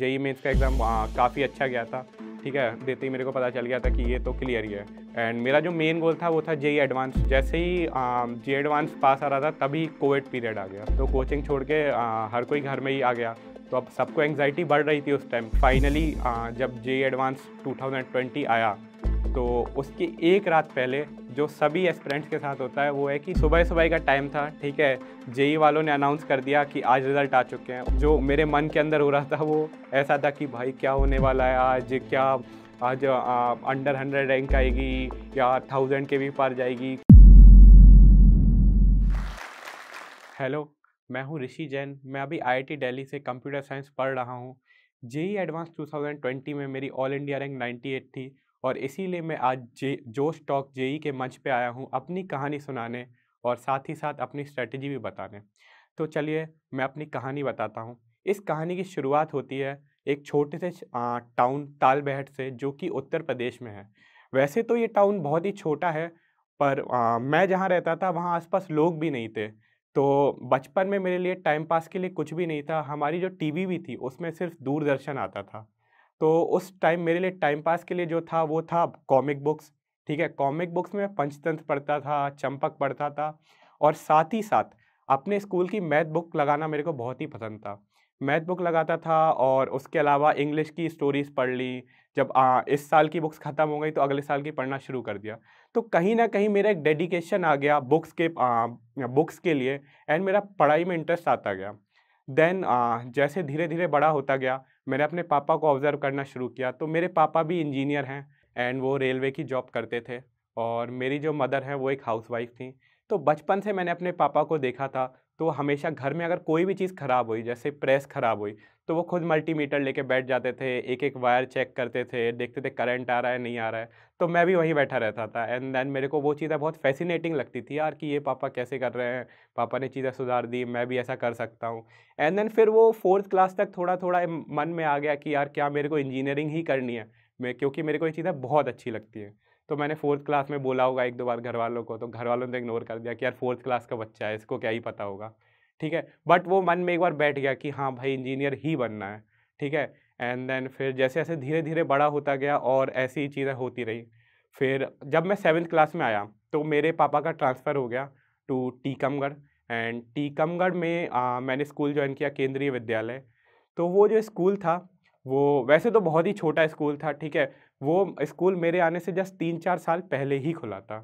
JEE mains e का exam काफ़ी अच्छा गया था ठीक है देते ही मेरे को पता चल गया था कि ये तो क्लियर ही है एंड मेरा जो मेन गोल था वो था जेई एडवांस e जैसे ही जे एडवांस पास आ रहा था तभी कोविड पीरियड आ गया तो कोचिंग छोड़ के आ, हर कोई घर में ही आ गया तो अब सबको एंगजाइटी बढ़ रही थी उस टाइम फाइनली जब जे एडवांस 2020 आया तो उसके एक रात पहले जो सभी एस्परेंट्स के साथ होता है वो है कि सुबह सुबह का टाइम था ठीक है जेई वालों ने अनाउंस कर दिया कि आज रिज़ल्ट आ चुके हैं जो मेरे मन के अंदर हो रहा था वो ऐसा था कि भाई क्या होने वाला है आज क्या आज अंडर हंड्रेड रैंक आएगी या थाउजेंड के भी पार जाएगी हेलो मैं हूँ ऋषि जैन मैं अभी आईआईटी दिल्ली से कंप्यूटर साइंस पढ़ रहा हूँ जेई एडवांस 2020 में मेरी ऑल इंडिया रैंक 98 थी और इसीलिए मैं आज जे जोश टॉक जेई के मंच पे आया हूँ अपनी कहानी सुनाने और साथ ही साथ अपनी स्ट्रेटजी भी बताने तो चलिए मैं अपनी कहानी बताता हूँ इस कहानी की शुरुआत होती है एक छोटे से टाउन तालबहट से जो कि उत्तर प्रदेश में है वैसे तो ये टाउन बहुत ही छोटा है पर आ, मैं जहाँ रहता था वहाँ आसपास लोग भी नहीं थे तो बचपन में मेरे लिए टाइम पास के लिए कुछ भी नहीं था हमारी जो टीवी भी थी उसमें सिर्फ दूरदर्शन आता था तो उस टाइम मेरे लिए टाइम पास के लिए जो था वो था कॉमिक बुक्स ठीक है कॉमिक बुक्स में पंचतंत्र पढ़ता था चंपक पढ़ता था और साथ ही साथ अपने स्कूल की मैथ बुक लगाना मेरे को बहुत ही पसंद था मैथ बुक लगाता था और उसके अलावा इंग्लिश की स्टोरीज़ पढ़ ली जब आ, इस साल की बुक्स ख़त्म हो गई तो अगले साल की पढ़ना शुरू कर दिया तो कहीं ना कहीं मेरा एक डेडिकेशन आ गया बुक्स के आ, बुक्स के लिए एंड मेरा पढ़ाई में इंटरेस्ट आता गया देन जैसे धीरे धीरे बड़ा होता गया मैंने अपने पापा को ऑब्ज़र्व करना शुरू किया तो मेरे पापा भी इंजीनियर हैं एंड वो रेलवे की जॉब करते थे और मेरी जो मदर हैं वो एक हाउसवाइफ थी तो बचपन से मैंने अपने पापा को देखा था तो हमेशा घर में अगर कोई भी चीज़ ख़राब हुई जैसे प्रेस ख़राब हुई तो वो खुद मल्टीमीटर लेके बैठ जाते थे एक एक वायर चेक करते थे देखते थे करंट आ रहा है नहीं आ रहा है तो मैं भी वहीं बैठा रहता था एंड देन मेरे को वो चीज़ें बहुत फैसिनेटिंग लगती थी यार कि ये पापा कैसे कर रहे हैं पापा ने चीज़ें सुधार दी मैं भी ऐसा कर सकता हूँ एंड देन फिर वो फोर्थ क्लास तक थोड़ा थोड़ा मन में आ गया कि यार क्या मेरे को इंजीनियरिंग ही करनी है मैं क्योंकि मेरे को ये चीज़ें बहुत अच्छी लगती हैं तो मैंने फोर्थ क्लास में बोला होगा एक दो बार घर वालों को तो घर वालों ने इग्नोर कर दिया कि यार फोर्थ क्लास का बच्चा है इसको क्या ही पता होगा ठीक है बट वो मन में एक बार बैठ गया कि हाँ भाई इंजीनियर ही बनना है ठीक है एंड देन फिर जैसे जैसे धीरे धीरे बड़ा होता गया और ऐसी ही चीज़ें होती रही फिर जब मैं सेवन्थ क्लास में आया तो मेरे पापा का ट्रांसफ़र हो गया टू टीकमगढ़ एंड टीकमगढ़ में आ, मैंने स्कूल ज्वाइन किया केंद्रीय विद्यालय तो वो जो स्कूल था वो वैसे तो बहुत ही छोटा स्कूल था ठीक है वो स्कूल मेरे आने से जस्ट तीन चार साल पहले ही खुला था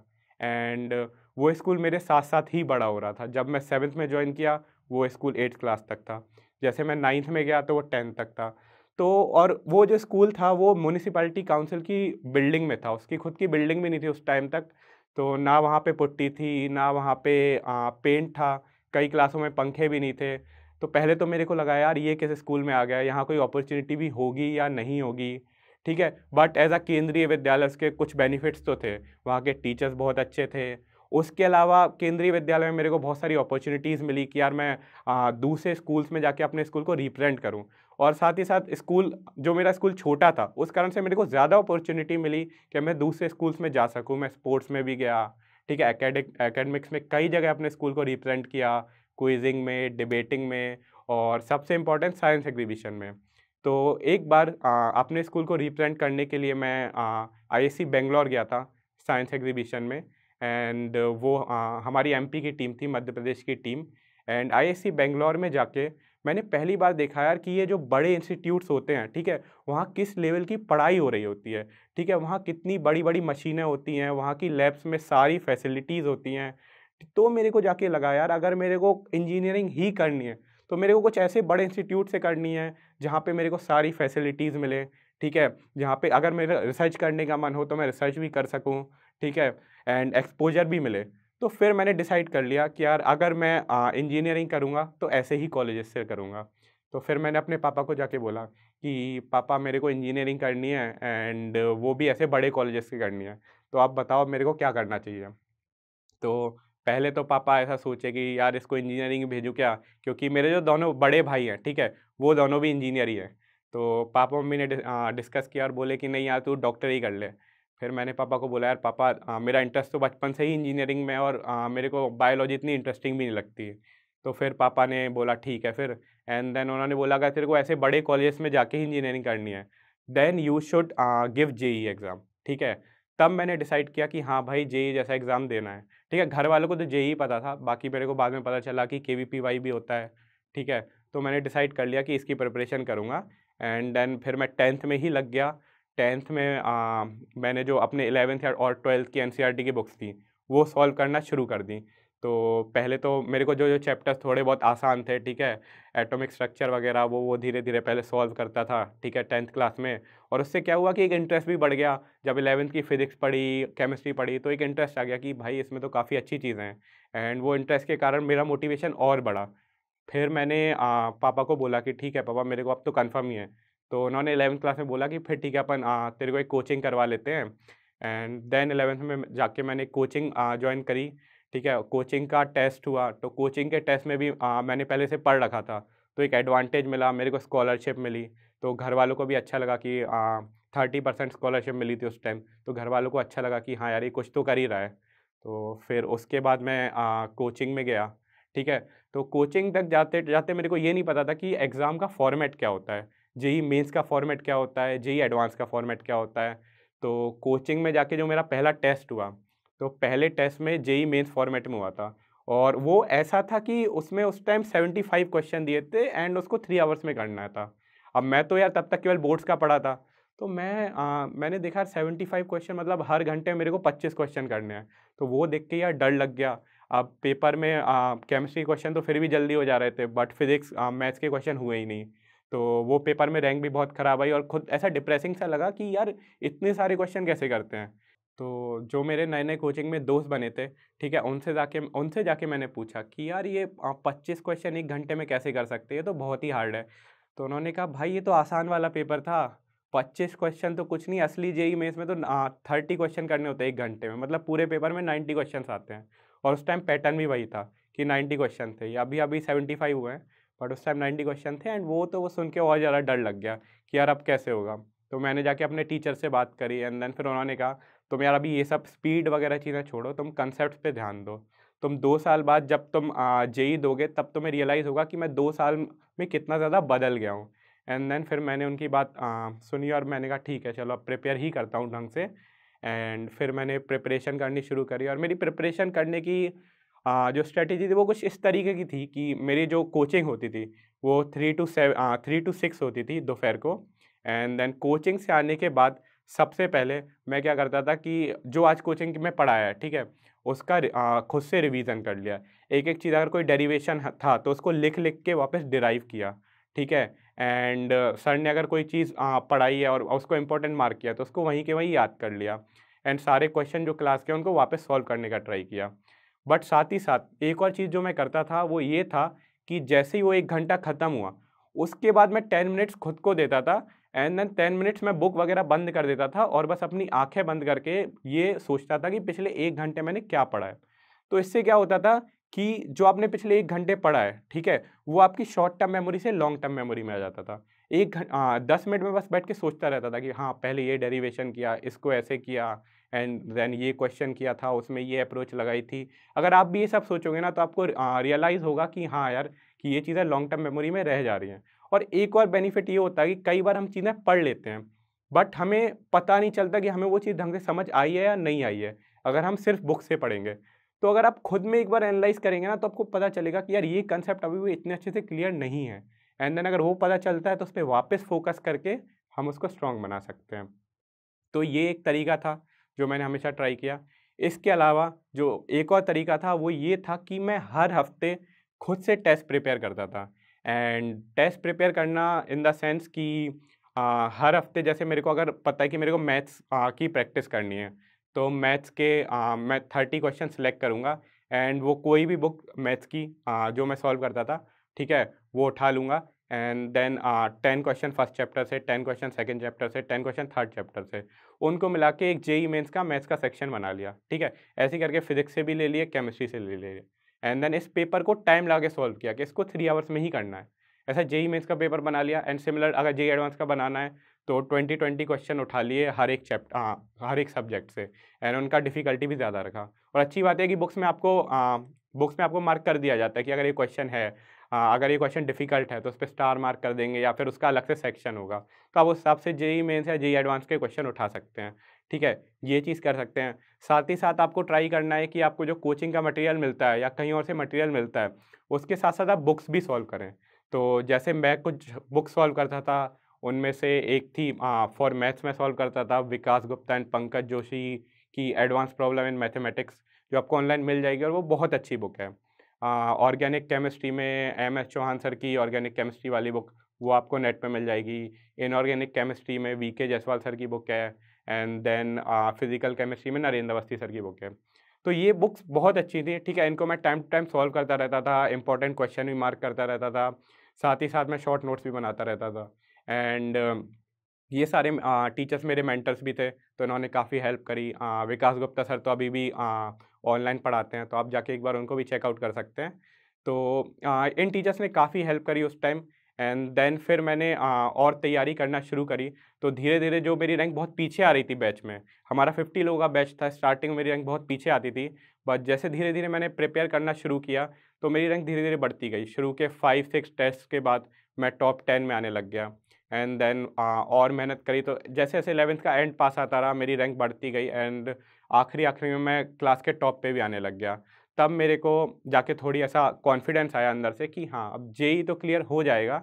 एंड वो स्कूल मेरे साथ साथ ही बड़ा हो रहा था जब मैं सेवन्थ में ज्वाइन किया वो स्कूल एट्थ क्लास तक था जैसे मैं नाइन्थ में गया तो वो टेंथ तक था तो और वो जो स्कूल था वो म्यूनिसिपैलिटी काउंसिल की बिल्डिंग में था उसकी खुद की बिल्डिंग भी नहीं थी उस टाइम तक तो ना वहाँ पे पुट्टी थी ना वहाँ पे आ, पेंट था कई क्लासों में पंखे भी नहीं थे तो पहले तो मेरे को लगा यार ये कैसे स्कूल में आ गया यहाँ कोई अपॉर्चुनिटी भी होगी या नहीं होगी ठीक है बट एज अ केंद्रीय विद्यालय उसके कुछ बेनिफिट्स तो थे वहाँ के टीचर्स बहुत अच्छे थे उसके अलावा केंद्रीय विद्यालय में मेरे को बहुत सारी अपॉर्चुनिटीज़ मिली कि यार मैं आ, दूसरे स्कूल्स में जाके अपने स्कूल को रिप्रेजेंट करूं और साथ ही साथ स्कूल जो मेरा स्कूल छोटा था उस कारण से मेरे को ज़्यादा अपॉर्चुनिटी मिली कि मैं दूसरे स्कूल्स में जा सकूँ मैं स्पोर्ट्स में भी गया ठीक है एकेडमिक्स में कई जगह अपने स्कूल को रिप्रेजेंट किया क्विजिंग में डिबेटिंग में और सबसे इम्पॉर्टेंट साइंस एग्जीबिशन में तो एक बार आ, अपने स्कूल को रिप्रेजेंट करने के लिए मैं आई एस बेंगलोर गया था साइंस एग्जीबिशन में एंड वो आ, हमारी एमपी की टीम थी मध्य प्रदेश की टीम एंड आईएससी बेंगलोर में जाके मैंने पहली बार देखा यार कि ये जो बड़े इंस्टीट्यूट्स होते हैं ठीक है वहाँ किस लेवल की पढ़ाई हो रही होती है ठीक है वहाँ कितनी बड़ी बड़ी मशीनें होती हैं वहाँ की लैब्स में सारी फैसिलिटीज़ होती हैं तो मेरे को जाके लगा यार अगर मेरे को इंजीनियरिंग ही करनी है तो मेरे को कुछ ऐसे बड़े इंस्टीट्यूट से करनी है जहाँ पे मेरे को सारी फैसिलिटीज़ मिले ठीक है जहाँ पे अगर मेरा रिसर्च करने का मन हो तो मैं रिसर्च भी कर सकूँ ठीक है एंड एक्सपोजर भी मिले तो फिर मैंने डिसाइड कर लिया कि यार अगर मैं इंजीनियरिंग करूँगा तो ऐसे ही कॉलेज से करूँगा तो फिर मैंने अपने पापा को जाके बोला कि पापा मेरे को इंजीनियरिंग करनी है एंड वो भी ऐसे बड़े कॉलेज से करनी है तो आप बताओ मेरे को क्या करना चाहिए तो पहले तो पापा ऐसा सोचे कि यार इसको इंजीनियरिंग भेजूँ क्या क्योंकि मेरे जो दोनों बड़े भाई हैं ठीक है वो दोनों भी इंजीनियर ही हैं तो पापा मम्मी ने डिस्कस किया और बोले कि नहीं यार तू डॉक्टर ही कर ले फिर मैंने पापा को बोला यार पापा आ, मेरा इंटरेस्ट तो बचपन से ही इंजीनियरिंग में और आ, मेरे को बायोलॉजी इतनी इंटरेस्टिंग भी नहीं लगती है तो फिर पापा ने बोला ठीक है फिर एंड देन उन्होंने बोला अगर तेरे को ऐसे बड़े कॉलेज में जाके इंजीनियरिंग करनी है then you should give JEE exam ठीक है तब मैंने डिसाइड किया कि हाँ भाई जे e जैसा एग्ज़ाम देना है ठीक है घर वालों को तो जे ही पता था बाकी मेरे को बाद में पता चला कि के भी होता है ठीक है तो मैंने डिसाइड कर लिया कि इसकी प्रिपरेशन करूँगा एंड देन फिर मैं टेंथ में ही लग गया टेंथ में आ, मैंने जो अपने एलेवेंथ और ट्वेल्थ की एन की बुक्स थी वो सॉल्व करना शुरू कर दी तो पहले तो मेरे को जो जो चैप्टर्स थोड़े बहुत आसान थे ठीक है एटॉमिक स्ट्रक्चर वगैरह वो वो धीरे धीरे पहले सॉल्व करता था ठीक है टेंथ क्लास में और उससे क्या हुआ कि एक इंटरेस्ट भी बढ़ गया जब इलेवंथ की फिजिक्स पढ़ी केमिस्ट्री पढ़ी तो एक इंटरेस्ट आ गया कि भाई इसमें तो काफ़ी अच्छी चीज़ें हैं एंड वो इंटरेस्ट के कारण मेरा मोटिवेशन और बढ़ा फिर मैंने आ, पापा को बोला कि ठीक है पापा मेरे को अब तो कन्फर्म ही है तो उन्होंने इलेवंथ क्लास में बोला कि फिर ठीक है अपन तेरे को एक कोचिंग करवा लेते हैं एंड देन एलेवंथ में जाके मैंने कोचिंग ज्वाइन करी ठीक है कोचिंग का टेस्ट हुआ तो कोचिंग के टेस्ट में भी आ, मैंने पहले से पढ़ रखा था तो एक एडवांटेज मिला मेरे को स्कॉलरशिप मिली तो घर वालों को भी अच्छा लगा कि थर्टी परसेंट स्कॉलरशिप मिली थी उस टाइम तो घर वालों को अच्छा लगा कि हाँ यार ये कुछ तो कर ही रहा है तो फिर उसके बाद मैं आ, कोचिंग में गया ठीक है तो कोचिंग तक जाते जाते मेरे को ये नहीं पता था कि एग्ज़ाम का फॉर्मेट क्या होता है जेई मेंस का फॉर्मेट क्या होता है जेई एडवांस का फॉर्मेट क्या होता है तो कोचिंग में जाके जो मेरा पहला टेस्ट हुआ तो पहले टेस्ट में जेई मेन्स फॉर्मेट में हुआ था और वो ऐसा था कि उसमें उस टाइम सेवेंटी फाइव क्वेश्चन दिए थे एंड उसको थ्री आवर्स में करना था अब मैं तो यार तब तक केवल बोर्ड्स का पढ़ा था तो मैं आ, मैंने देखा सेवेंटी फाइव क्वेश्चन मतलब हर घंटे में मेरे को पच्चीस क्वेश्चन करने हैं तो वो देख के यार डर लग गया अब पेपर में केमिस्ट्री क्वेश्चन तो फिर भी जल्दी हो जा रहे थे बट फिजिक्स मैथ्स के क्वेश्चन हुए ही नहीं तो वो पेपर में रैंक भी बहुत ख़राब आई और ख़ुद ऐसा डिप्रेसिंग सा लगा कि यार इतने सारे क्वेश्चन कैसे करते हैं तो जो मेरे नए नए कोचिंग में दोस्त बने थे ठीक है उनसे जाके उनसे जाके मैंने पूछा कि यार ये पच्चीस क्वेश्चन एक घंटे में कैसे कर सकते ये तो बहुत ही हार्ड है तो उन्होंने कहा भाई ये तो आसान वाला पेपर था पच्चीस क्वेश्चन तो कुछ नहीं असली जेई में इसमें तो थर्टी क्वेश्चन करने होते हैं एक घंटे में मतलब पूरे पेपर में नाइन्टी क्वेश्चन आते हैं और उस टाइम पैटर्न भी वही था कि नाइन्टी क्वेश्चन थे अभी अभी सेवेंटी फाइव हुए हैं बट उस टाइम नाइन्टी क्वेश्चन थे एंड वो तो वो सुन के और ज़्यादा डर लग गया कि यार अब कैसे होगा तो मैंने जाके अपने टीचर से बात करी एंड देन फिर उन्होंने कहा तुम यार अभी ये सब स्पीड वगैरह चीज़ें छोड़ो तुम कंसेप्ट पे ध्यान दो तुम दो साल बाद जब तुम जेई e दोगे तब तुम्हें रियलाइज़ होगा कि मैं दो साल में कितना ज़्यादा बदल गया हूँ एंड देन फिर मैंने उनकी बात आ, सुनी और मैंने कहा ठीक है चलो अब प्रिपेयर ही करता हूँ ढंग से एंड फिर मैंने प्रिपरेशन करनी शुरू करी और मेरी प्रिपरेशन करने की आ, जो स्ट्रेटेजी थी वो कुछ इस तरीके की थी कि मेरी जो कोचिंग होती थी वो three to seven three to six होती थी दोपहर को एंड देन कोचिंग से आने के बाद सबसे पहले मैं क्या करता था कि जो आज कोचिंग में पढ़ाया है ठीक है उसका खुद से रिवीजन कर लिया एक एक चीज़ अगर कोई डेरिवेशन था तो उसको लिख लिख के वापस डिराइव किया ठीक है एंड सर ने अगर कोई चीज़ पढ़ाई है और उसको इम्पोर्टेंट मार्क किया तो उसको वहीं के वहीं याद कर लिया एंड सारे क्वेश्चन जो क्लास के उनको वापस सॉल्व करने का ट्राई किया बट साथ ही साथ एक और चीज़ जो मैं करता था वो ये था कि जैसे ही वो एक घंटा ख़त्म हुआ उसके बाद मैं टेन मिनट्स खुद को देता था एंड देन टेन मिनट्स मैं बुक वगैरह बंद कर देता था और बस अपनी आंखें बंद करके ये सोचता था कि पिछले एक घंटे मैंने क्या पढ़ा है तो इससे क्या होता था कि जो आपने पिछले एक घंटे पढ़ा है ठीक है वो आपकी शॉर्ट टर्म मेमोरी से लॉन्ग टर्म मेमोरी में आ जाता था एक घंटा हाँ, दस मिनट में बस बैठ के सोचता रहता था कि हाँ पहले ये डेरिवेशन किया इसको ऐसे किया एंड देन ये क्वेश्चन किया था उसमें ये अप्रोच लगाई थी अगर आप भी ये सब सोचोगे ना तो आपको रियलाइज़ हाँ, होगा कि हाँ यार कि ये चीज़ें लॉन्ग टर्म मेमोरी में रह जा रही हैं और एक और बेनिफिट ये होता है कि कई बार हम चीज़ें पढ़ लेते हैं बट हमें पता नहीं चलता कि हमें वो चीज़ ढंग से समझ आई है या नहीं आई है अगर हम सिर्फ बुक से पढ़ेंगे तो अगर आप खुद में एक बार एनालाइज करेंगे ना तो आपको पता चलेगा कि यार ये कंसेप्ट अभी भी इतने अच्छे से क्लियर नहीं है एंड देन अगर वो पता चलता है तो उस पर वापस फोकस करके हम उसको स्ट्रॉन्ग बना सकते हैं तो ये एक तरीका था जो मैंने हमेशा ट्राई किया इसके अलावा जो एक और तरीका था वो ये था कि मैं हर हफ्ते खुद से टेस्ट प्रिपेयर करता था एंड टेस्ट प्रिपेयर करना इन द सेंस कि आ, हर हफ्ते जैसे मेरे को अगर पता है कि मेरे को मैथ्स की प्रैक्टिस करनी है तो मैथ्स के आ, मैं थर्टी क्वेश्चन सेलेक्ट करूँगा एंड वो कोई भी बुक मैथ्स की आ, जो मैं सॉल्व करता था ठीक है वो उठा लूँगा and then ten question first chapter से टेन क्वेश्चन सेकंड चैप्टर से टेन क्वेश्चन थर्ड चैप्टर से उनको मिला के एक जेई मेन्स का मैथ्स का सेक्शन बना लिया ठीक है ऐसे करके फिजिक्स से भी ले लिए केमिस्ट्री से ले लिए एंड देन इस पेपर को टाइम लगा के सॉल्व किया कि इसको थ्री आवर्स में ही करना है ऐसा जेई मेन्स e का पेपर बना लिया एंड सिमिलर अगर जेई एडवांस e का बनाना है तो ट्वेंटी ट्वेंटी क्वेश्चन उठा लिए हर एक चैप्टर हाँ, हर एक सब्जेक्ट से एंड उनका डिफ़िकल्टी भी ज़्यादा रखा और अच्छी बात है कि बुक्स में आपको आ, बुक्स में आपको मार्क कर दिया जाता है कि अगर ये क्वेश्चन है आ, अगर ये क्वेश्चन डिफ़िकल्ट है तो उस पर स्टार मार्क कर देंगे या फिर उसका अलग से सेक्शन होगा तो आप उस हिसाब से जेई मेन्स e या जेई एडवांस के क्वेश्चन उठा सकते हैं ठीक है ये चीज़ कर सकते हैं साथ ही साथ आपको ट्राई करना है कि आपको जो कोचिंग का मटेरियल मिलता है या कहीं और से मटेरियल मिलता है उसके साथ साथ आप बुक्स भी सॉल्व करें तो जैसे मैं कुछ बुक्स सॉल्व करता था उनमें से एक थी हाँ फॉर मैथ्स में सॉल्व करता था विकास गुप्ता एंड पंकज जोशी की एडवांस प्रॉब्लम इन मैथमेटिक्स जो आपको ऑनलाइन मिल जाएगी और वो बहुत अच्छी बुक है ऑर्गेनिक केमिस्ट्री में एम एस चौहान सर की ऑर्गेनिक केमिस्ट्री वाली बुक वो आपको नेट पे मिल जाएगी इनऑर्गेनिक केमिस्ट्री में वी के जायसवाल सर की बुक है एंड देन फिजिकल केमिस्ट्री में नरेंद्र अवस्थी सर की बुक है तो ये बुक्स बहुत अच्छी थी ठीक है इनको मैं टाइम टू टाइम सॉल्व करता रहता था इंपॉर्टेंट क्वेश्चन भी मार्क करता रहता था साथ ही साथ मैं शॉर्ट नोट्स भी बनाता रहता था एंड ये सारे टीचर्स मेरे मेंटर्स भी थे तो इन्होंने काफ़ी हेल्प करी आ, विकास गुप्ता सर तो अभी भी ऑनलाइन पढ़ाते हैं तो आप जाके एक बार उनको भी चेकआउट कर सकते हैं तो आ, इन टीचर्स ने काफ़ी हेल्प करी उस टाइम एंड देन फिर मैंने आ, और तैयारी करना शुरू करी तो धीरे धीरे जो मेरी रैंक बहुत पीछे आ रही थी बैच में हमारा फिफ्टी लोगों का बैच था स्टार्टिंग में मेरी रैंक बहुत पीछे आती थी बट जैसे धीरे धीरे मैंने प्रिपेयर करना शुरू किया तो मेरी रैंक धीरे धीरे बढ़ती गई शुरू के फाइव सिक्स टेस्ट के बाद मैं टॉप टेन में आने लग गया एंड देन और मेहनत करी तो जैसे जैसे एलेवेंथ का एंड पास आता रहा मेरी रैंक बढ़ती गई एंड आखिरी आखिरी में मैं क्लास के टॉप पे भी आने लग गया तब मेरे को जाके थोड़ी ऐसा कॉन्फिडेंस आया अंदर से कि हाँ अब जेई e तो क्लियर हो जाएगा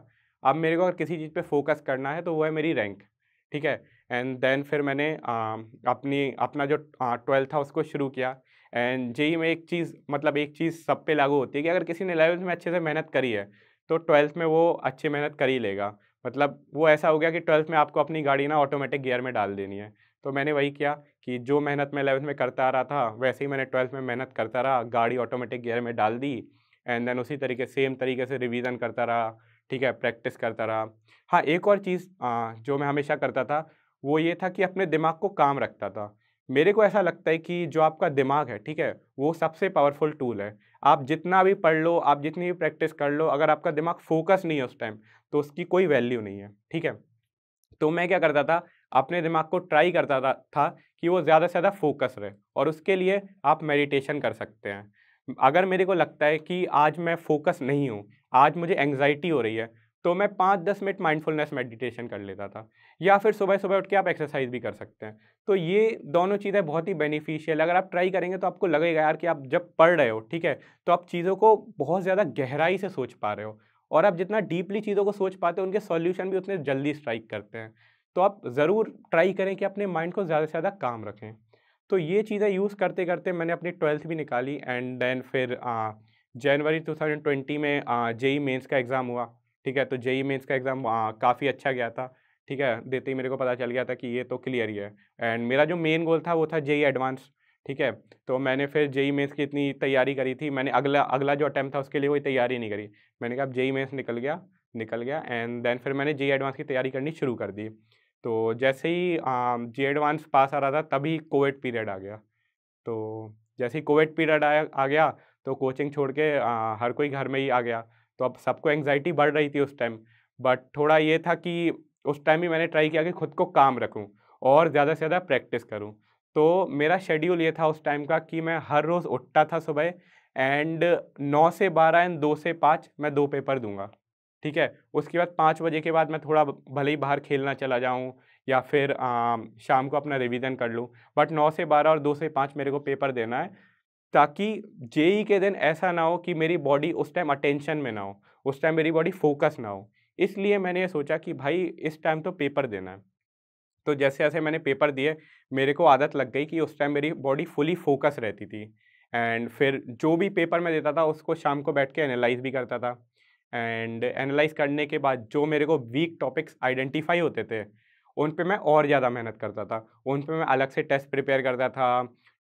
अब मेरे को अगर किसी चीज़ पे फोकस करना है तो वो है मेरी रैंक ठीक है एंड देन फिर मैंने आ, अपनी अपना जो ट्वेल्थ था उसको शुरू किया एंड जेई e में एक चीज़ मतलब एक चीज़ सब पे लागू होती है कि अगर किसी ने इलेवंथ में अच्छे से मेहनत करी है तो ट्वेल्थ में वो अच्छी मेहनत कर ही लेगा मतलब वो ऐसा हो गया कि ट्वेल्थ में आपको अपनी गाड़ी ना ऑटोमेटिक गियर में डाल देनी है तो मैंने वही किया कि जो मेहनत मैं इलेवंथ में करता आ रहा था वैसे ही मैंने ट्वेल्थ में मेहनत करता रहा गाड़ी ऑटोमेटिक गियर में डाल दी एंड देन उसी तरीके सेम तरीके से रिवीजन करता रहा ठीक है प्रैक्टिस करता रहा हाँ एक और चीज़ जो मैं हमेशा करता था वो ये था कि अपने दिमाग को काम रखता था मेरे को ऐसा लगता है कि जो आपका दिमाग है ठीक है वो सबसे पावरफुल टूल है आप जितना भी पढ़ लो आप जितनी भी प्रैक्टिस कर लो अगर आपका दिमाग फोकस नहीं है उस टाइम तो उसकी कोई वैल्यू नहीं है ठीक है तो मैं क्या करता था अपने दिमाग को ट्राई करता था, कि वो ज़्यादा से ज़्यादा फोकस रहे और उसके लिए आप मेडिटेशन कर सकते हैं अगर मेरे को लगता है कि आज मैं फोकस नहीं हूँ आज मुझे एंग्जाइटी हो रही है तो मैं पाँच दस मिनट माइंडफुलनेस मेडिटेशन कर लेता था या फिर सुबह सुबह उठ के आप एक्सरसाइज भी कर सकते हैं तो ये दोनों चीज़ें बहुत ही बेनिफिशियल अगर आप ट्राई करेंगे तो आपको लगेगा यार कि आप जब पढ़ रहे हो ठीक है तो आप चीज़ों को बहुत ज़्यादा गहराई से सोच पा रहे हो और आप जितना डीपली चीज़ों को सोच पाते हो उनके सॉल्यूशन भी उतने जल्दी स्ट्राइक करते हैं तो आप ज़रूर ट्राई करें कि अपने माइंड को ज़्यादा से ज़्यादा काम रखें तो ये चीज़ें यूज़ करते करते मैंने अपनी ट्वेल्थ भी निकाली एंड देन फिर जनवरी टू थाउजेंड ट्वेंटी में जेई मेन्स का एग्ज़ाम हुआ ठीक है तो जेई मेन्स का एग्ज़ाम काफ़ी अच्छा गया था ठीक है देते ही मेरे को पता चल गया था कि ये तो क्लियर ही है एंड मेरा जो मेन गोल था वो था जेई एडवांस ठीक है तो मैंने फिर जेई मेन्स की इतनी तैयारी करी थी मैंने अगला अगला जो अटैम्प्ट था उसके लिए कोई तैयारी नहीं करी मैंने कहा अब जेई मेन्स निकल गया निकल गया एंड देन फिर मैंने जेई एडवांस की तैयारी करनी शुरू कर दी तो जैसे ही जे एडवांस पास आ रहा था तभी कोविड पीरियड आ गया तो जैसे ही कोविड पीरियड आया आ गया तो कोचिंग छोड़ के आ, हर कोई घर में ही आ गया तो अब सबको एंग्जाइटी बढ़ रही थी उस टाइम बट थोड़ा ये था कि उस टाइम ही मैंने ट्राई किया कि खुद को काम रखूँ और ज़्यादा से ज़्यादा प्रैक्टिस करूँ तो मेरा शेड्यूल ये था उस टाइम का कि मैं हर रोज़ उठता था सुबह एंड नौ से बारह एंड दो से पाँच मैं दो पेपर दूंगा ठीक है उसके बाद पाँच बजे के बाद मैं थोड़ा भले ही बाहर खेलना चला जाऊँ या फिर आ, शाम को अपना रिवीजन कर लूँ बट नौ से बारह और दो से पाँच मेरे को पेपर देना है ताकि जेई के दिन ऐसा ना हो कि मेरी बॉडी उस टाइम अटेंशन में ना हो उस टाइम मेरी बॉडी फोकस ना हो इसलिए मैंने ये सोचा कि भाई इस टाइम तो पेपर देना है तो जैसे जैसे मैंने पेपर दिए मेरे को आदत लग गई कि उस टाइम मेरी बॉडी फुली फोकस रहती थी एंड फिर जो भी पेपर मैं देता था उसको शाम को बैठ के एनालाइज भी करता था एंड एनालाइज करने के बाद जो मेरे को वीक टॉपिक्स आइडेंटिफाई होते थे उन पे मैं और ज़्यादा मेहनत करता था उन पे मैं अलग से टेस्ट प्रिपेयर करता था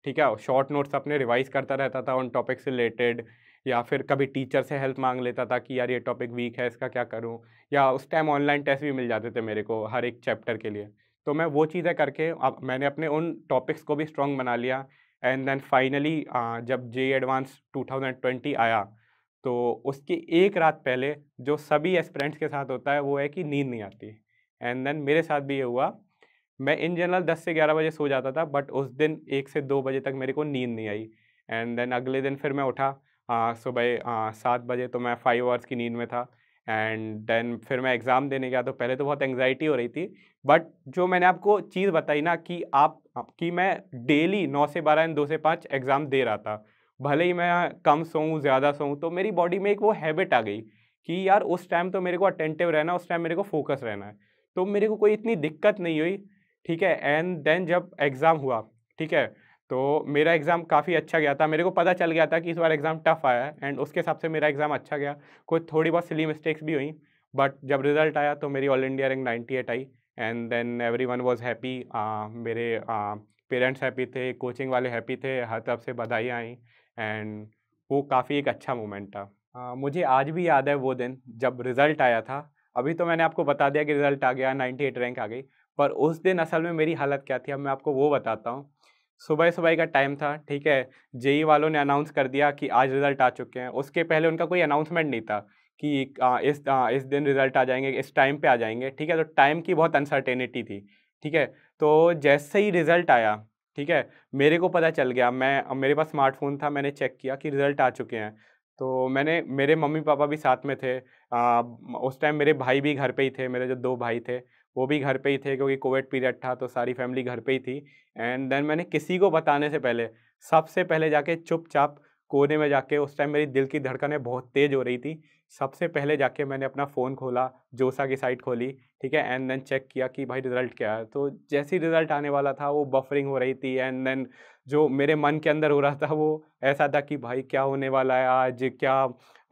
ठीक है शॉर्ट नोट्स अपने रिवाइज करता रहता था उन टॉपिक से रिलेटेड या फिर कभी टीचर से हेल्प मांग लेता था कि यार ये टॉपिक वीक है इसका क्या करूँ या उस टाइम ऑनलाइन टेस्ट भी मिल जाते थे मेरे को हर एक चैप्टर के लिए तो मैं वो चीज़ें करके अब मैंने अपने उन टॉपिक्स को भी स्ट्रॉन्ग बना लिया एंड देन फाइनली जब जे एडवांस 2020 आया तो उसके एक रात पहले जो सभी एस्परेंट्स के साथ होता है वो है कि नींद नहीं आती एंड देन मेरे साथ भी ये हुआ मैं इन जनरल दस से ग्यारह बजे सो जाता था बट उस दिन एक से दो बजे तक मेरे को नींद नहीं आई एंड देन अगले दिन फिर मैं उठा सुबह सात बजे तो मैं फाइव आवर्स की नींद में था एंड देन फिर मैं एग्ज़ाम देने गया तो पहले तो बहुत एंग्जाइटी हो रही थी बट जो मैंने आपको चीज़ बताई ना कि आप कि मैं डेली नौ से बारह एंड दो से पाँच एग्ज़ाम दे रहा था भले ही मैं कम सोऊँ ज़्यादा सोऊँ तो मेरी बॉडी में एक वो हैबिट आ गई कि यार उस टाइम तो मेरे को अटेंटिव रहना उस टाइम मेरे को फोकस रहना है तो मेरे को कोई इतनी दिक्कत नहीं हुई ठीक है एंड देन जब एग्ज़ाम हुआ ठीक है तो मेरा एग्ज़ाम काफ़ी अच्छा गया था मेरे को पता चल गया था कि इस बार एग्ज़ाम टफ आया है एंड उसके हिसाब से मेरा एग्ज़ाम अच्छा गया कोई थोड़ी बहुत सिली मिस्टेक्स भी हुई बट जब रिज़ल्ट आया तो मेरी all India rank ninety eight आई and then every one was happy मेरे पेरेंट्स हैप्पी थे कोचिंग वाले हैप्पी थे हर तरफ से बधाई आई एंड वो काफ़ी एक अच्छा मोमेंट था आ, हाँ, मुझे आज भी याद है वो दिन जब रिज़ल्ट आया था अभी तो मैंने आपको बता दिया कि रिज़ल्ट आ गया 98 रैंक आ गई पर उस दिन असल में मेरी हालत क्या थी अब मैं आपको वो बताता हूँ सुबह सुबह का टाइम था ठीक है जेई वालों ने अनाउंस कर दिया कि आज रिज़ल्ट आ चुके हैं उसके पहले उनका कोई अनाउंसमेंट नहीं था कि आ, इस आ, इस दिन रिज़ल्ट आ जाएंगे इस टाइम पे आ जाएंगे ठीक है तो टाइम की बहुत अनसर्टेनिटी थी ठीक है तो जैसे ही रिज़ल्ट आया ठीक है मेरे को पता चल गया मैं मेरे पास स्मार्टफोन था मैंने चेक किया कि रिज़ल्ट आ चुके हैं तो मैंने मेरे मम्मी पापा भी साथ में थे आ, उस टाइम मेरे भाई भी घर पे ही थे मेरे जो दो भाई थे वो भी घर पे ही थे क्योंकि कोविड पीरियड था तो सारी फैमिली घर पे ही थी एंड देन मैंने किसी को बताने से पहले सबसे पहले जाके चुपचाप कोने में जाके उस टाइम मेरी दिल की धड़कनें बहुत तेज़ हो रही थी सबसे पहले जाके मैंने अपना फ़ोन खोला जोसा की साइट खोली ठीक है एंड देन चेक किया कि भाई रिज़ल्ट क्या है तो जैसे ही रिज़ल्ट आने वाला था वो बफरिंग हो रही थी एंड देन जो मेरे मन के अंदर हो रहा था वो ऐसा था कि भाई क्या होने वाला है आज क्या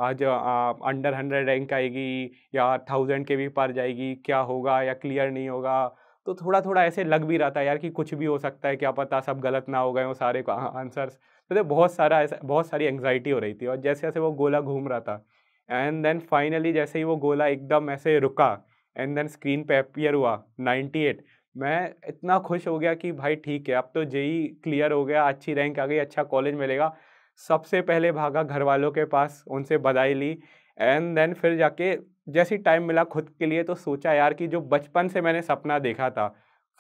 आज आ, अंडर हंड्रेड रैंक आएगी या थाउजेंड के भी पार जाएगी क्या होगा या क्लियर नहीं होगा तो थोड़ा थोड़ा ऐसे लग भी रहा था यार कि कुछ भी हो सकता है क्या पता सब गलत ना हो गए हो सारे आंसर्स मतलब हाँ, तो बहुत सारा ऐसा बहुत सारी एंग्जाइटी हो रही थी और जैसे जैसे वो गोला घूम रहा था एंड देन फाइनली जैसे ही वो गोला एकदम ऐसे रुका एंड देन स्क्रीन पे अपियर हुआ 98 मैं इतना खुश हो गया कि भाई ठीक है अब तो जेई क्लियर हो गया अच्छी रैंक आ गई अच्छा कॉलेज मिलेगा सबसे पहले भागा घर वालों के पास उनसे बधाई ली एंड देन फिर जाके जैसे टाइम मिला खुद के लिए तो सोचा यार कि जो बचपन से मैंने सपना देखा था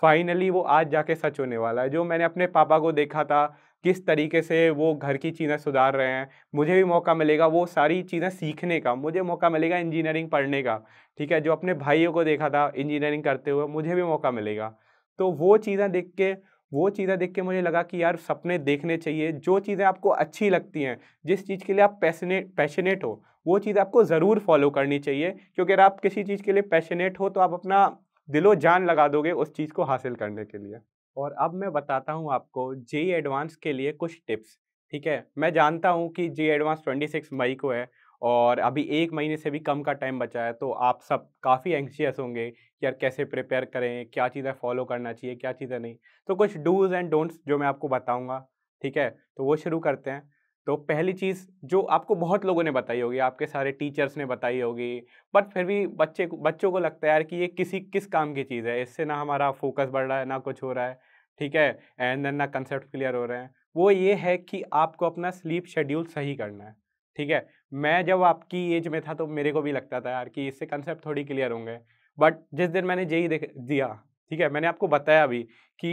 फाइनली वो आज जाके सच होने वाला है जो मैंने अपने पापा को देखा था किस तरीके से वो घर की चीज़ें सुधार रहे हैं मुझे भी मौका मिलेगा वो सारी चीज़ें सीखने का मुझे मौका मिलेगा इंजीनियरिंग पढ़ने का ठीक है जो अपने भाइयों को देखा था इंजीनियरिंग करते हुए मुझे भी मौका मिलेगा तो वो चीज़ें देख के वो चीज़ें देख के मुझे लगा कि यार सपने देखने चाहिए जो चीज़ें आपको अच्छी लगती हैं जिस चीज़ के लिए आप पैशनेट पैशनेट हो वो चीज़ आपको ज़रूर फॉलो करनी चाहिए क्योंकि अगर आप किसी चीज़ के लिए पैशनेट हो तो आप अपना दिलो जान लगा दोगे उस चीज़ को हासिल करने के लिए और अब मैं बताता हूँ आपको जे एडवांस के लिए कुछ टिप्स ठीक है मैं जानता हूँ कि जे एडवांस 26 मई को है और अभी एक महीने से भी कम का टाइम बचा है तो आप सब काफ़ी एंक्शियस होंगे कि यार कैसे प्रिपेयर करें क्या चीज़ें फॉलो करना चाहिए क्या चीज़ें नहीं तो कुछ डूज़ एंड डोंट्स जो मैं आपको बताऊँगा ठीक है तो वो शुरू करते हैं तो पहली चीज़ जो आपको बहुत लोगों ने बताई होगी आपके सारे टीचर्स ने बताई होगी बट फिर भी बच्चे बच्चों को लगता है यार कि ये किसी किस काम की चीज़ है इससे ना हमारा फोकस बढ़ रहा है ना कुछ हो रहा है ठीक है एंड देन ना कंसेप्ट क्लियर हो रहे हैं वो ये है कि आपको अपना स्लीप शेड्यूल सही करना है ठीक है मैं जब आपकी एज में था तो मेरे को भी लगता था यार कि इससे कंसेप्ट थोड़ी क्लियर होंगे बट जिस दिन मैंने यही देख दिया ठीक है मैंने आपको बताया भी कि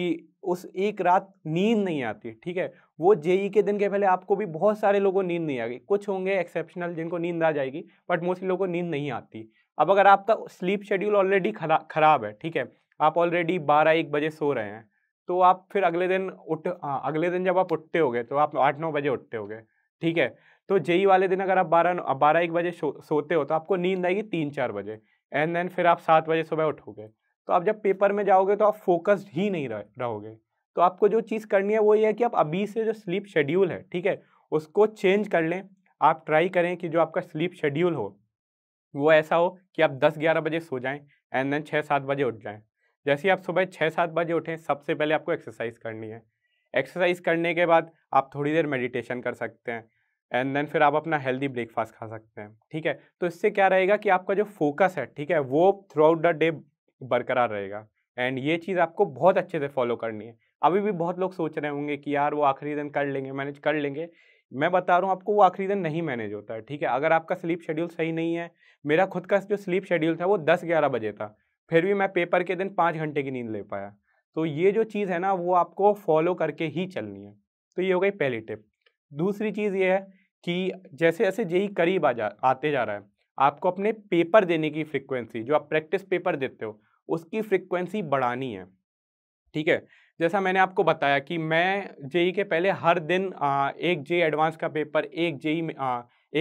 उस एक रात नींद नहीं आती ठीक है वो जेई के दिन के पहले आपको भी बहुत सारे लोगों को नींद नहीं आएगी कुछ होंगे एक्सेप्शनल जिनको नींद आ जाएगी बट मोस्टली लोगों को नींद नहीं आती अब अगर आपका स्लीप शेड्यूल ऑलरेडी खरा खराब है ठीक है आप ऑलरेडी बारह एक बजे सो रहे हैं तो आप फिर अगले दिन उठ हाँ, अगले दिन जब आप उठते हो तो आप आठ नौ बजे उठते हो ठीक है तो जेई वाले दिन अगर आप बारह बारह एक बजे सोते हो तो आपको नींद आएगी तीन चार बजे एंड देन फिर आप सात बजे सुबह उठोगे तो आप जब पेपर में जाओगे तो आप फोकस्ड ही नहीं रहोगे तो आपको जो चीज़ करनी है वो ये है कि आप अभी से जो स्लीप शेड्यूल है ठीक है उसको चेंज कर लें आप ट्राई करें कि जो आपका स्लीप शेड्यूल हो वो ऐसा हो कि आप 10-11 बजे सो जाएं एंड देन 6-7 बजे उठ जाएं जैसे ही आप सुबह 6-7 बजे उठें सबसे पहले आपको एक्सरसाइज करनी है एक्सरसाइज करने के बाद आप थोड़ी देर मेडिटेशन कर सकते हैं एंड देन फिर आप अपना हेल्दी ब्रेकफास्ट खा सकते हैं ठीक है तो इससे क्या रहेगा कि आपका जो फोकस है ठीक है वो थ्रू आउट द डे बरकरार रहेगा एंड ये चीज़ आपको बहुत अच्छे से फॉलो करनी है अभी भी बहुत लोग सोच रहे होंगे कि यार वो आखिरी दिन कर लेंगे मैनेज कर लेंगे मैं बता रहा हूँ आपको वो आखिरी दिन नहीं मैनेज होता है ठीक है अगर आपका स्लीप शेड्यूल सही नहीं है मेरा खुद का जो स्लीप शेड्यूल था वो दस ग्यारह बजे था फिर भी मैं पेपर के दिन पाँच घंटे की नींद ले पाया तो ये जो चीज़ है ना वो आपको फॉलो करके ही चलनी है तो ये हो गई पहली टिप दूसरी चीज़ ये है कि जैसे जैसे यही करीब आ जा आते जा रहा है आपको अपने पेपर देने की फ्रिक्वेंसी जो आप प्रैक्टिस पेपर देते हो उसकी फ्रिक्वेंसी बढ़ानी है ठीक है जैसा मैंने आपको बताया कि मैं जेई के पहले हर दिन आ, एक जे एडवांस का पेपर एक जेई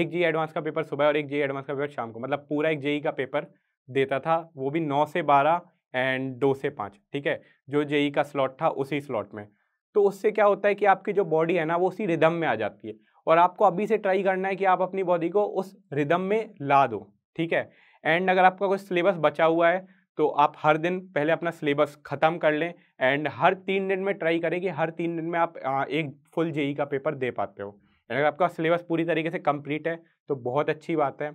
एक जेई एडवांस का पेपर सुबह और एक जेई एडवांस का पेपर शाम को मतलब पूरा एक जेई का पेपर देता था वो भी नौ से बारह एंड दो से पाँच ठीक है जो जेई का स्लॉट था उसी स्लॉट में तो उससे क्या होता है कि आपकी जो बॉडी है ना वो उसी रिदम में आ जाती है और आपको अभी से ट्राई करना है कि आप अपनी बॉडी को उस रिदम में ला दो ठीक है एंड अगर आपका कुछ सिलेबस बचा हुआ है तो आप हर दिन पहले अपना सिलेबस ख़त्म कर लें एंड हर तीन दिन में ट्राई करें कि हर तीन दिन में आप एक फुल जेई का पेपर दे पाते हो अगर आपका सिलेबस पूरी तरीके से कंप्लीट है तो बहुत अच्छी बात है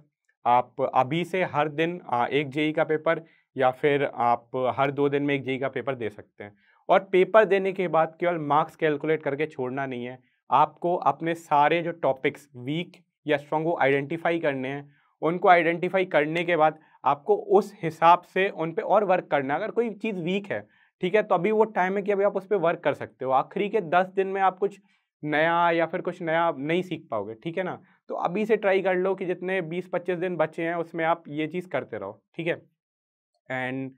आप अभी से हर दिन एक जेई का पेपर या फिर आप हर दो दिन में एक जेई का पेपर दे सकते हैं और पेपर देने के बाद केवल मार्क्स कैलकुलेट करके छोड़ना नहीं है आपको अपने सारे जो टॉपिक्स वीक या स्ट्रॉन्ग वो आइडेंटिफाई करने हैं उनको आइडेंटिफाई करने के बाद आपको उस हिसाब से उन पर और वर्क करना अगर कोई चीज़ वीक है ठीक है तो अभी वो टाइम है कि अभी आप उस पर वर्क कर सकते हो आखिरी के दस दिन में आप कुछ नया या फिर कुछ नया नहीं सीख पाओगे ठीक है ना तो अभी से ट्राई कर लो कि जितने 20-25 दिन बचे हैं उसमें आप ये चीज़ करते रहो ठीक है एंड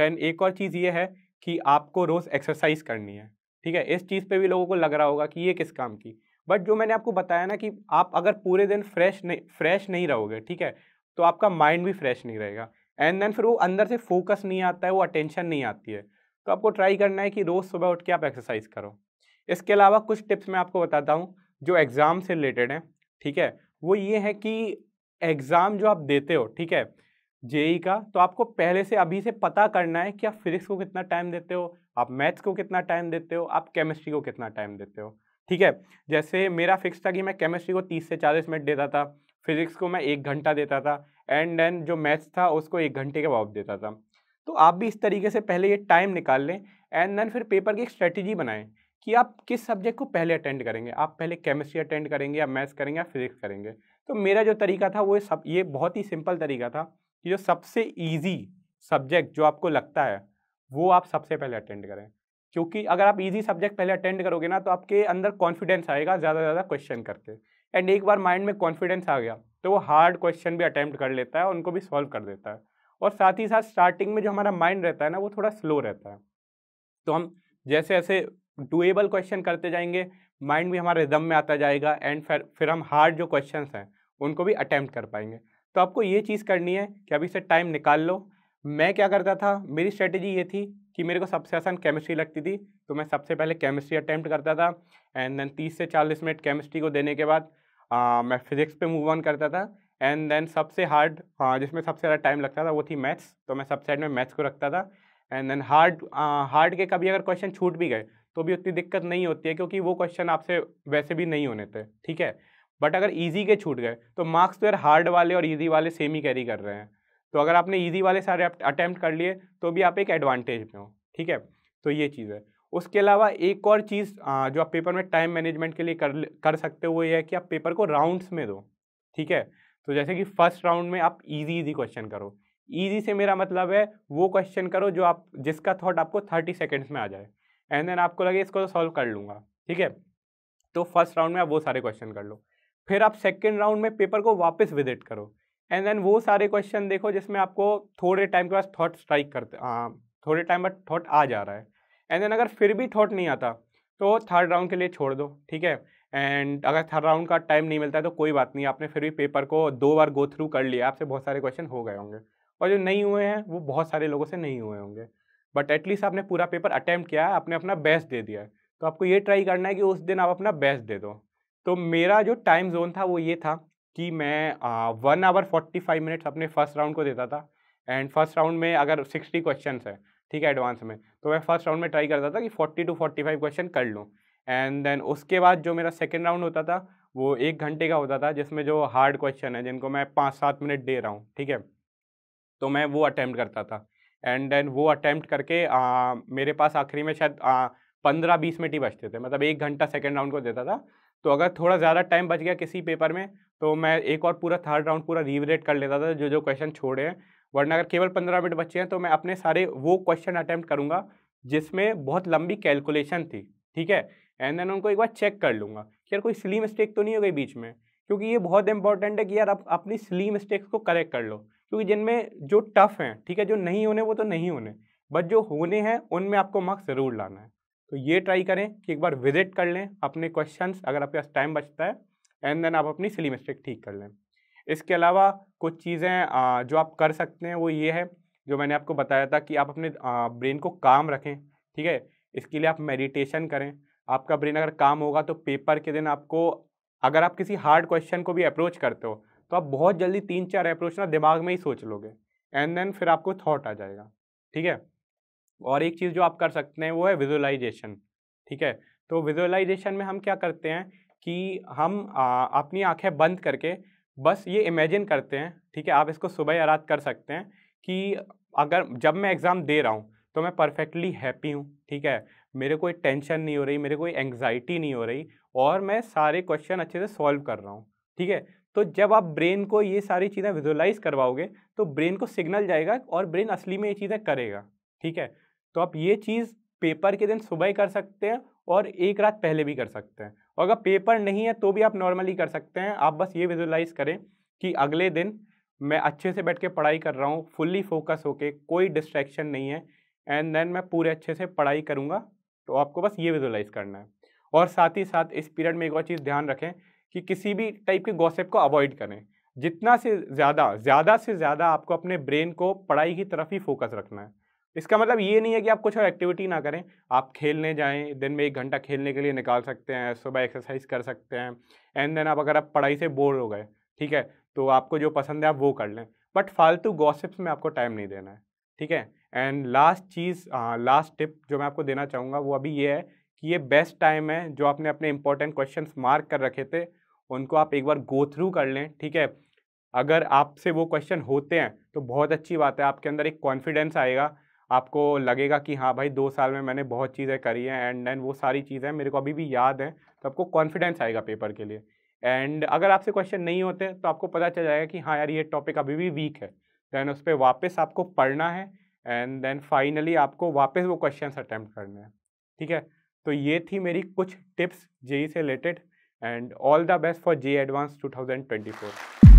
देन एक और चीज़ ये है कि आपको रोज़ एक्सरसाइज करनी है ठीक है इस चीज़ पे भी लोगों को लग रहा होगा कि ये किस काम की बट जो मैंने आपको बताया ना कि आप अगर पूरे दिन फ्रेश नहीं फ्रेश नहीं रहोगे ठीक है तो आपका माइंड भी फ्रेश नहीं रहेगा एंड देन फिर वो अंदर से फोकस नहीं आता है वो अटेंशन नहीं आती है तो आपको ट्राई करना है कि रोज़ सुबह उठ के आप एक्सरसाइज करो इसके अलावा कुछ टिप्स मैं आपको बताता हूँ जो एग्ज़ाम से रिलेटेड हैं ठीक है वो ये है कि एग्ज़ाम जो आप देते हो ठीक है जेई का तो आपको पहले से अभी से पता करना है कि आप फिजिक्स को कितना टाइम देते हो आप मैथ्स को कितना टाइम देते हो आप केमिस्ट्री को कितना टाइम देते हो ठीक है जैसे मेरा फिक्स था कि मैं केमिस्ट्री को 30 से 40 मिनट देता था फिजिक्स को मैं एक घंटा देता था एंड देन जो मैथ्स था उसको एक घंटे के बाद देता था तो आप भी इस तरीके से पहले ये टाइम निकाल लें एंड देन फिर पेपर की एक स्ट्रेटजी बनाएं कि आप किस सब्जेक्ट को पहले अटेंड करेंगे आप पहले केमिस्ट्री अटेंड करेंगे या मैथ्स करेंगे या फिजिक्स करेंगे तो मेरा जो तरीका था वो सब ये बहुत ही सिंपल तरीका था कि जो सबसे ईजी सब्जेक्ट जो आपको लगता है वो आप सबसे पहले अटेंड करें क्योंकि अगर आप इजी सब्जेक्ट पहले अटेंड करोगे ना तो आपके अंदर कॉन्फिडेंस आएगा ज़्यादा से ज़्यादा क्वेश्चन करके एंड एक बार माइंड में कॉन्फिडेंस आ गया तो वो हार्ड क्वेश्चन भी अटैम्प्ट कर लेता है उनको भी सॉल्व कर देता है और साथ ही साथ स्टार्टिंग में जो हमारा माइंड रहता है ना वो थोड़ा स्लो रहता है तो हम जैसे ऐसे डुएबल क्वेश्चन करते जाएंगे माइंड भी हमारे रिदम में आता जाएगा एंड फिर फिर हम हार्ड जो क्वेश्चन हैं उनको भी अटैम्प्ट कर पाएंगे तो आपको ये चीज़ करनी है कि अभी से टाइम निकाल लो मैं क्या करता था मेरी स्ट्रेटेजी ये थी कि मेरे को सबसे आसान केमिस्ट्री लगती थी तो मैं सबसे पहले केमिस्ट्री अटैम्प्ट करता था एंड देन तीस से चालीस मिनट केमिस्ट्री को देने के बाद आ, मैं फिज़िक्स पे मूव ऑन करता था एंड देन सबसे हार्ड जिसमें सबसे ज़्यादा टाइम लगता था वो थी मैथ्स तो मैं साइड में मैथ्स को रखता था एंड देन हार्ड हार्ड के कभी अगर क्वेश्चन छूट भी गए तो भी उतनी दिक्कत नहीं होती है क्योंकि वो क्वेश्चन आपसे वैसे भी नहीं होने थे ठीक है बट अगर ईजी के छूट गए तो मार्क्स तो यार हार्ड वाले और ईजी वाले सेम ही कैरी कर रहे हैं तो अगर आपने ईजी वाले सारे अटैम्प्ट कर लिए तो भी आप एक एडवांटेज में हो ठीक है तो ये चीज़ है उसके अलावा एक और चीज़ जो आप पेपर में टाइम मैनेजमेंट के लिए कर कर सकते हो वो ये है कि आप पेपर को राउंड्स में दो ठीक है तो जैसे कि फर्स्ट राउंड में आप इजी इजी क्वेश्चन करो इजी से मेरा मतलब है वो क्वेश्चन करो जो आप जिसका थॉट आपको थर्टी सेकेंड्स में आ जाए एंड देन आपको लगे इसको तो सॉल्व कर लूँगा ठीक है तो फर्स्ट राउंड में आप वो सारे क्वेश्चन कर लो फिर आप सेकेंड राउंड में पेपर को वापस विजिट करो एंड देन वो सारे क्वेश्चन देखो जिसमें आपको थोड़े टाइम के बाद थॉट स्ट्राइक करते थोड़े टाइम बाद थॉट आ जा रहा है एंड देन अगर फिर भी थॉट नहीं आता तो थर्ड राउंड के लिए छोड़ दो ठीक है एंड अगर थर्ड राउंड का टाइम नहीं मिलता है तो कोई बात नहीं आपने फिर भी पेपर को दो बार गो थ्रू कर लिया आपसे बहुत सारे क्वेश्चन हो गए होंगे और जो नहीं हुए हैं वो बहुत सारे लोगों से नहीं हुए होंगे बट एटलीस्ट आपने पूरा पेपर अटैम्प्ट किया है आपने अपना बेस्ट दे दिया है तो आपको ये ट्राई करना है कि उस दिन आप अपना बेस्ट दे दो तो मेरा जो टाइम जोन था वो ये था कि मैं one hour forty five minutes अपने फर्स्ट राउंड को देता था एंड फर्स्ट राउंड में अगर सिक्सटी क्वेश्चन है ठीक है एडवांस में तो मैं फर्स्ट राउंड में ट्राई करता था कि forty to forty five question कर लूँ एंड देन उसके बाद जो मेरा सेकेंड राउंड होता था वो एक घंटे का होता था जिसमें जो हार्ड क्वेश्चन है जिनको मैं पाँच सात मिनट दे रहा हूँ ठीक है तो मैं वो अटैम्प्ट करता था एंड देन वो अटैम्प्ट करके आ, मेरे पास आखिरी में शायद पंद्रह बीस मिनट ही बचते थे मतलब एक घंटा सेकेंड राउंड को देता था तो अगर थोड़ा ज़्यादा टाइम बच गया किसी पेपर में तो मैं एक और पूरा थर्ड राउंड पूरा रीवरेट कर लेता था जो जो क्वेश्चन छोड़े हैं वरना अगर केवल पंद्रह मिनट बचे हैं तो मैं अपने सारे वो क्वेश्चन अटैम्प्ट करूँगा जिसमें बहुत लंबी कैलकुलेशन थी ठीक है एंड देन उनको एक बार चेक कर लूँगा कि यार कोई स्ली मिस्टेक तो नहीं हो गई बीच में क्योंकि ये बहुत इंपॉर्टेंट है कि यार आप अपनी स्ली मिस्टेक्स को करेक्ट कर लो क्योंकि जिनमें जो टफ हैं ठीक है जो नहीं होने वो तो नहीं होने बट जो होने हैं उनमें आपको मार्क्स ज़रूर लाना है तो ये ट्राई करें कि एक बार विजिट कर लें अपने क्वेश्चंस अगर आपके पास टाइम बचता है एंड देन आप अपनी सिली मिस्टेक ठीक कर लें इसके अलावा कुछ चीज़ें जो आप कर सकते हैं वो ये है जो मैंने आपको बताया था कि आप अपने ब्रेन को काम रखें ठीक है इसके लिए आप मेडिटेशन करें आपका ब्रेन अगर काम होगा तो पेपर के दिन आपको अगर आप किसी हार्ड क्वेश्चन को भी अप्रोच करते हो तो आप बहुत जल्दी तीन चार अप्रोच ना दिमाग में ही सोच लोगे एंड देन फिर आपको थॉट आ जाएगा ठीक है और एक चीज़ जो आप कर सकते हैं वो है विजुअलाइजेशन ठीक है तो विजुअलाइजेशन में हम क्या करते हैं कि हम अपनी आंखें बंद करके बस ये इमेजिन करते हैं ठीक है आप इसको सुबह या रात कर सकते हैं कि अगर जब मैं एग्ज़ाम दे रहा हूँ तो मैं परफेक्टली हैप्पी हूँ ठीक है मेरे कोई टेंशन नहीं हो रही मेरे कोई एंग्जाइटी नहीं हो रही और मैं सारे क्वेश्चन अच्छे से सॉल्व कर रहा हूँ ठीक है तो जब आप ब्रेन को ये सारी चीज़ें विजुलाइज करवाओगे तो ब्रेन को सिग्नल जाएगा और ब्रेन असली में ये चीज़ें करेगा ठीक है तो आप ये चीज़ पेपर के दिन सुबह ही कर सकते हैं और एक रात पहले भी कर सकते हैं और अगर पेपर नहीं है तो भी आप नॉर्मली कर सकते हैं आप बस ये विजुलाइज़ करें कि अगले दिन मैं अच्छे से बैठ के पढ़ाई कर रहा हूँ फुल्ली फोकस होके कोई डिस्ट्रैक्शन नहीं है एंड देन मैं पूरे अच्छे से पढ़ाई करूँगा तो आपको बस ये विजुलाइज़ करना है और साथ ही साथ इस पीरियड में एक और चीज़ ध्यान रखें कि किसी भी टाइप के गॉसिप को अवॉइड करें जितना से ज़्यादा ज़्यादा से ज़्यादा आपको अपने ब्रेन को पढ़ाई की तरफ ही फोकस रखना है इसका मतलब ये नहीं है कि आप कुछ और एक्टिविटी ना करें आप खेलने जाएं दिन में एक घंटा खेलने के लिए निकाल सकते हैं सुबह एक्सरसाइज कर सकते हैं एंड देन आप अगर आप पढ़ाई से बोर हो गए ठीक है तो आपको जो पसंद है आप वो कर लें बट फालतू गॉसिप्स में आपको टाइम नहीं देना है ठीक है एंड लास्ट चीज़ लास्ट हाँ, टिप जो मैं आपको देना चाहूँगा वो अभी ये है कि ये बेस्ट टाइम है जो आपने अपने इंपॉर्टेंट क्वेश्चन मार्क कर रखे थे उनको आप एक बार गो थ्रू कर लें ठीक है अगर आपसे वो क्वेश्चन होते हैं तो बहुत अच्छी बात है आपके अंदर एक कॉन्फिडेंस आएगा आपको लगेगा कि हाँ भाई दो साल में मैंने बहुत चीज़ें करी हैं एंड देन वो सारी चीज़ें मेरे को अभी भी याद हैं तो आपको कॉन्फिडेंस आएगा पेपर के लिए एंड अगर आपसे क्वेश्चन नहीं होते तो आपको पता चल जाएगा कि हाँ यार ये टॉपिक अभी भी वीक है देन उस पर वापस आपको पढ़ना है एंड देन फाइनली आपको वापस वो क्वेश्चन अटैम्प्ट करने हैं ठीक है तो ये थी मेरी कुछ टिप्स जेई e से related and all the best for JEE advance four